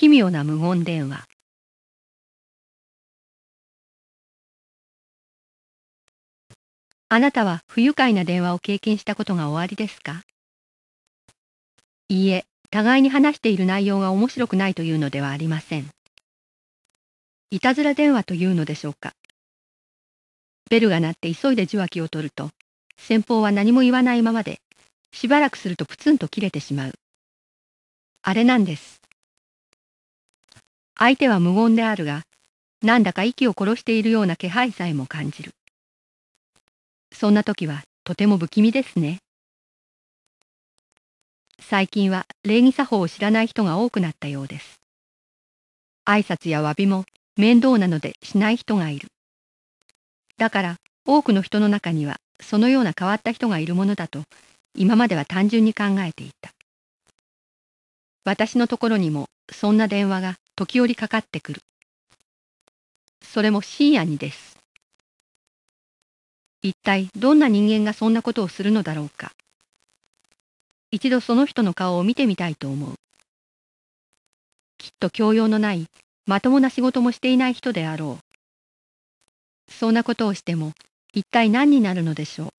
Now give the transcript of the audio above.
奇妙な無言電話あなたは不愉快な電話を経験したことがおありですかいいえ、互いに話している内容が面白くないというのではありません。いたずら電話というのでしょうか。ベルが鳴って急いで受話器を取ると、先方は何も言わないままで、しばらくするとプツンと切れてしまう。あれなんです。相手は無言であるが、なんだか息を殺しているような気配さえも感じる。そんな時はとても不気味ですね。最近は礼儀作法を知らない人が多くなったようです。挨拶や詫びも面倒なのでしない人がいる。だから多くの人の中にはそのような変わった人がいるものだと今までは単純に考えていた。私のところにもそんな電話が時折かかってくる。それも深夜にです。一体どんな人間がそんなことをするのだろうか。一度その人の顔を見てみたいと思う。きっと教養のない、まともな仕事もしていない人であろう。そんなことをしても一体何になるのでしょう。